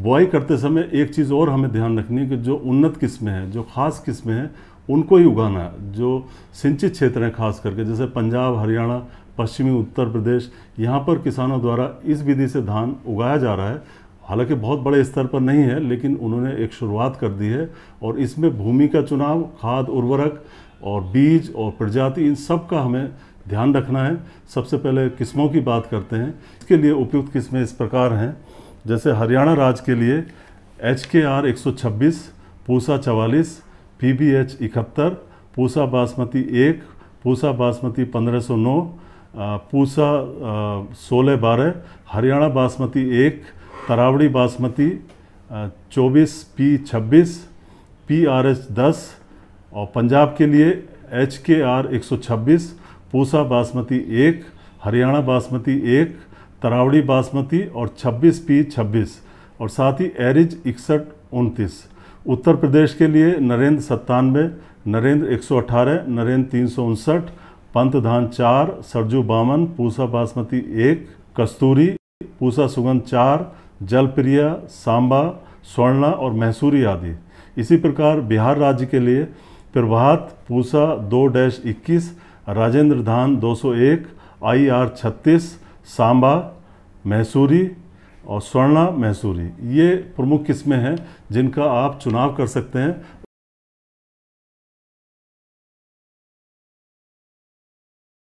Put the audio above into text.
बुआई करते समय एक चीज़ और हमें ध्यान रखनी है कि जो उन्नत किस्में हैं जो ख़ास किस्में हैं उनको ही उगाना है जो सिंचित क्षेत्र हैं खास करके जैसे पंजाब हरियाणा पश्चिमी उत्तर प्रदेश यहाँ पर किसानों द्वारा इस विधि से धान उगाया जा रहा है हालांकि बहुत बड़े स्तर पर नहीं है लेकिन उन्होंने एक शुरुआत कर दी है और इसमें भूमि का चुनाव खाद उर्वरक और बीज और प्रजाति इन सब का हमें ध्यान रखना है सबसे पहले किस्मों की बात करते हैं इसके लिए उपयुक्त किस्में इस प्रकार हैं जैसे हरियाणा राज्य के लिए एच के आर एक सौ छब्बीस पूसा चवालीस पी बी एच इकहत्तर पूसा बासमती एक पूसा बासमती पंद्रह सौ नौ पूसा सोलह बारह हरियाणा बासमती एक तरावड़ी बासमती चौबीस पी छब्बीस पी आर एच दस और पंजाब के लिए एच के आर एक सौ छब्बीस पूसा बासमती एक हरियाणा बासमती एक तरावड़ी बासमती और 26 पी 26 और साथ ही एरिज इकसठ उनतीस उत्तर प्रदेश के लिए नरेंद्र सत्तानवे नरेंद्र 118 नरेंद्र तीन सौ उनसठ पंत धान चार सरजू बावन पूसा बासमती एक कस्तूरी पूसा सुगंध चार जलप्रिया सांबा स्वर्णा और मैसूरी आदि इसी प्रकार बिहार राज्य के लिए प्रभात पूसा दो डैश इक्कीस राजेंद्र धान 201 आईआर 36 सांबा मैसूरी और स्वर्णा मैसूरी ये प्रमुख किस्में हैं जिनका आप चुनाव कर सकते हैं